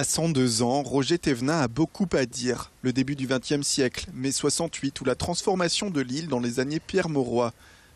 À 102 ans, Roger Thévenin a beaucoup à dire. Le début du XXe siècle, mai 68, ou la transformation de l'île dans les années Pierre Mauroy.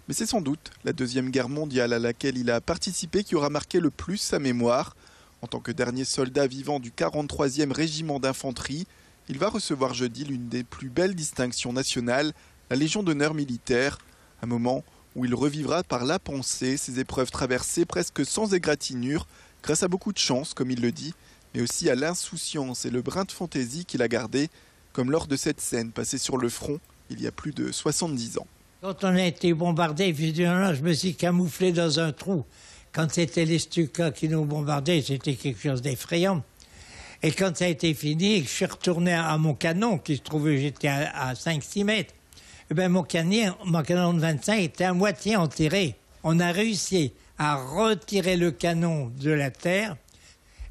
Mais c'est sans doute la Deuxième Guerre mondiale à laquelle il a participé qui aura marqué le plus sa mémoire. En tant que dernier soldat vivant du 43e régiment d'infanterie, il va recevoir jeudi l'une des plus belles distinctions nationales, la Légion d'honneur militaire, un moment où il revivra par la pensée ses épreuves traversées presque sans égratignure, grâce à beaucoup de chance, comme il le dit, mais aussi à l'insouciance et le brin de fantaisie qu'il a gardé, comme lors de cette scène passée sur le front il y a plus de 70 ans. Quand on a été bombardé, je me suis camouflé dans un trou. Quand c'était les Stukas qui nous bombardaient, c'était quelque chose d'effrayant. Et quand ça a été fini, je suis retourné à mon canon, qui se trouvait, j'étais à, 5-6 mètres. Eh ben, mon, canon, mon canon de 25 était à moitié enterré. On a réussi à retirer le canon de la terre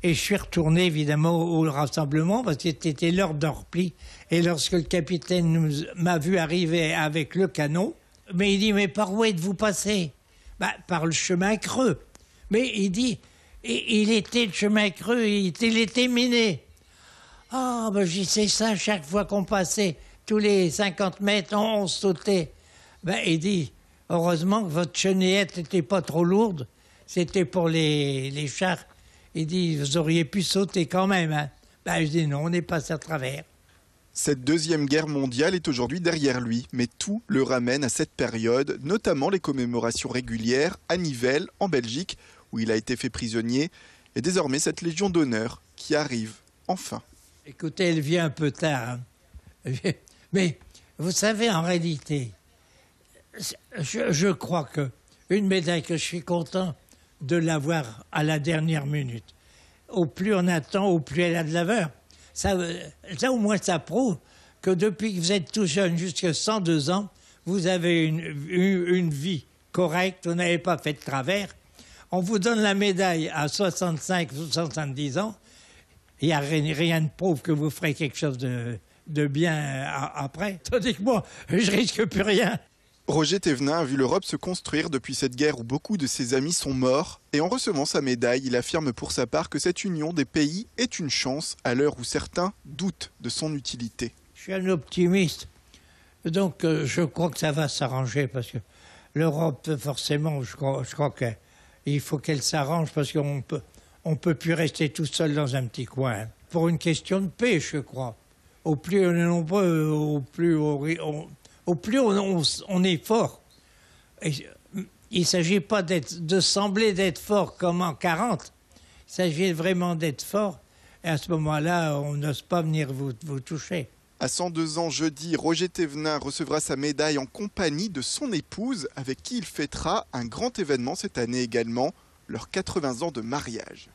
et je suis retourné évidemment au, rassemblement parce que c'était l'heure d'un repli. Et lorsque le capitaine m'a vu arriver avec le canon, mais il dit Mais par où êtes-vous passé bah, Par le chemin creux. Mais il dit Il était le chemin creux, il était, miné. Ah, ben j'y sais ça, chaque fois qu'on passait, tous les 50 mètres, on, sautait. Ben, il dit Heureusement que votre chenillette n'était pas trop lourde. C'était pour les, les chars il dit, vous auriez pu sauter quand même. Hein. Ben, je dis, non, on est passé à travers. Cette deuxième guerre mondiale est aujourd'hui derrière lui, mais tout le ramène à cette période, notamment les commémorations régulières à Nivelles, en Belgique, où il a été fait prisonnier, et désormais cette Légion d'honneur qui arrive enfin. Écoutez, elle vient un peu tard. Hein. Mais vous savez, en réalité, je, je crois que une médaille que je suis content de l'avoir à la dernière minute. Au plus on attend, au plus elle a de l'aveur. Euh, ça, au moins, ça prouve que depuis que vous êtes tout jeune, jusqu'à 102 ans, vous avez eu une, vie correcte, vous n'avez pas fait de travers. On vous donne la médaille à 65 ou 70 ans, il n'y a rien, de prouve que vous ferez quelque chose de, bien euh, après. Tandis que moi, je risque plus rien. Roger Thévenin a vu l'Europe se construire depuis cette guerre où beaucoup de ses amis sont morts, et en recevant sa médaille, il affirme pour sa part que cette union des pays est une chance à l'heure où certains doutent de son utilité. Je suis un optimiste, donc euh, je crois que ça va s'arranger, parce que l'Europe, forcément, je crois, qu'il faut qu'elle s'arrange, parce qu'on peut, on peut plus rester tout seul dans un petit coin, hein. pour une question de paix, je crois. Au plus on est nombreux, au plus on au plus on, est fort. il ne s'agit pas de sembler d'être fort comme en 40. Il s'agit vraiment d'être fort. Et à ce moment-là, on n'ose pas venir vous, vous toucher. À 102 ans jeudi, Roger Thévenin recevra sa médaille en compagnie de son épouse, avec qui il fêtera un grand événement cette année également, leurs 80 ans de mariage.